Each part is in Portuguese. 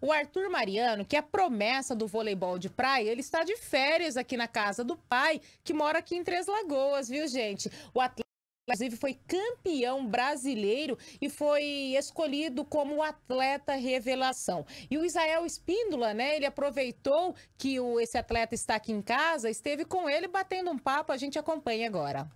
O Arthur Mariano, que é a promessa do voleibol de praia, ele está de férias aqui na casa do pai, que mora aqui em Três Lagoas, viu, gente? O atleta inclusive foi campeão brasileiro e foi escolhido como atleta revelação. E o Israel Espíndola, né, ele aproveitou que o, esse atleta está aqui em casa, esteve com ele batendo um papo, a gente acompanha agora.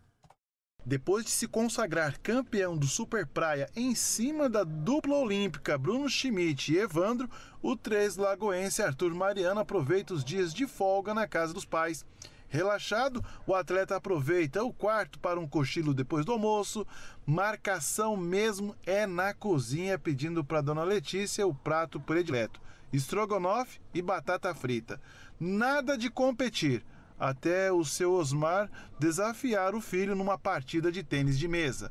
Depois de se consagrar campeão do Super Praia em cima da dupla olímpica Bruno Schmidt e Evandro, o três lagoense Arthur Mariano aproveita os dias de folga na casa dos pais. Relaxado, o atleta aproveita o quarto para um cochilo depois do almoço. Marcação mesmo é na cozinha, pedindo para dona Letícia o prato predileto: estrogonofe e batata frita. Nada de competir até o seu Osmar desafiar o filho numa partida de tênis de mesa.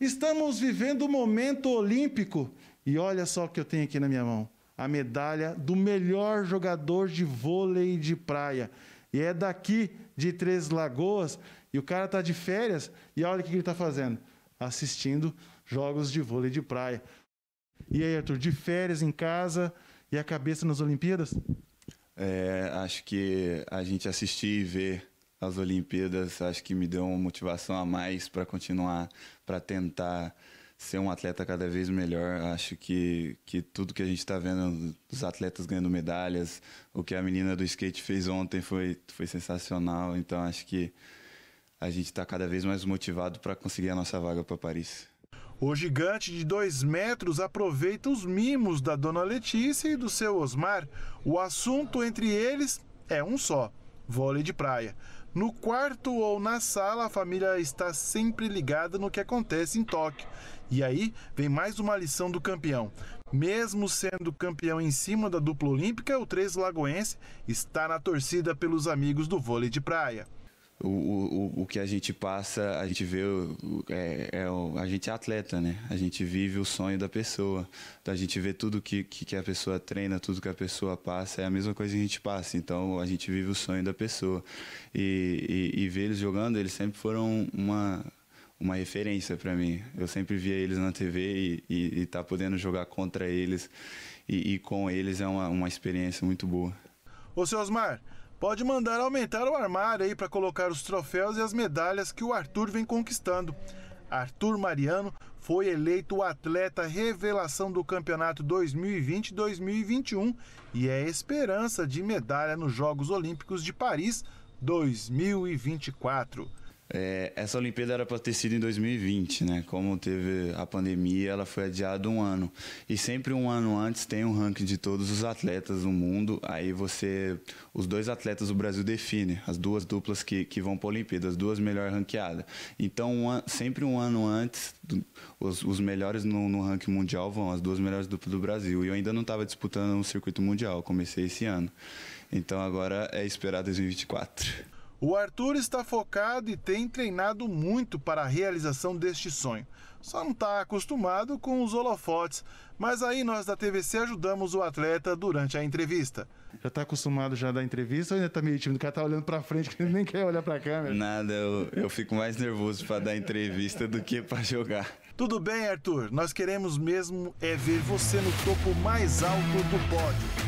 Estamos vivendo o um momento olímpico e olha só o que eu tenho aqui na minha mão: a medalha do melhor jogador de vôlei de praia. E é daqui de Três Lagoas e o cara tá de férias e olha o que ele tá fazendo: assistindo jogos de vôlei de praia. E aí, Arthur, de férias em casa e a cabeça nas Olimpíadas? É, acho que a gente assistir e ver as Olimpíadas, acho que me deu uma motivação a mais para continuar, para tentar ser um atleta cada vez melhor. Acho que, que tudo que a gente está vendo, os atletas ganhando medalhas, o que a menina do skate fez ontem foi, foi sensacional. Então acho que a gente está cada vez mais motivado para conseguir a nossa vaga para Paris. O gigante de dois metros aproveita os mimos da dona Letícia e do seu Osmar. O assunto entre eles é um só: vôlei de praia. No quarto ou na sala, a família está sempre ligada no que acontece em Tóquio. E aí vem mais uma lição do campeão. Mesmo sendo campeão em cima da dupla olímpica, o Três Lagoense está na torcida pelos amigos do vôlei de praia o, o, o que a gente passa, a gente vê, é, é, a gente é atleta, né? A gente vive o sonho da pessoa. Então, a gente vê tudo que, que, a pessoa treina, tudo que a pessoa passa, é a mesma coisa que a gente passa. Então a gente vive o sonho da pessoa. E, e, e ver eles jogando, eles sempre foram uma, uma referência para mim. Eu sempre via eles na TV e, e, tá podendo jogar contra eles e, e com eles é uma, uma experiência muito boa. Ô, seu Osmar, Pode mandar aumentar o armário aí para colocar os troféus e as medalhas que o Arthur vem conquistando. Arthur Mariano foi eleito o atleta revelação do campeonato 2020-2021 e é esperança de medalha nos Jogos Olímpicos de Paris 2024. É, essa Olimpíada era para ter sido em 2020, né? Como teve a pandemia, ela foi adiada um ano. E sempre um ano antes tem um ranking de todos os atletas do mundo. Aí você, os dois atletas do Brasil define as duas duplas que, que vão para a Olimpíada, as duas melhor ranqueadas. Então um, sempre um ano antes, os, os, melhores no, no, ranking mundial vão as duas melhores duplas do Brasil. E eu ainda não estava disputando um circuito mundial, comecei esse ano. Então agora é esperar 2024. O Arthur está focado e tem treinado muito para a realização deste sonho. Só não está acostumado com os holofotes, mas aí nós da TVC ajudamos o atleta durante a entrevista. Já está acostumado já da entrevista ou ainda está meio tímido? O cara está olhando para frente, que ele nem quer olhar para a câmera. Nada, eu, eu fico mais nervoso para dar entrevista do que para jogar. Tudo bem, Arthur. Nós queremos mesmo é ver você no topo mais alto do pódio.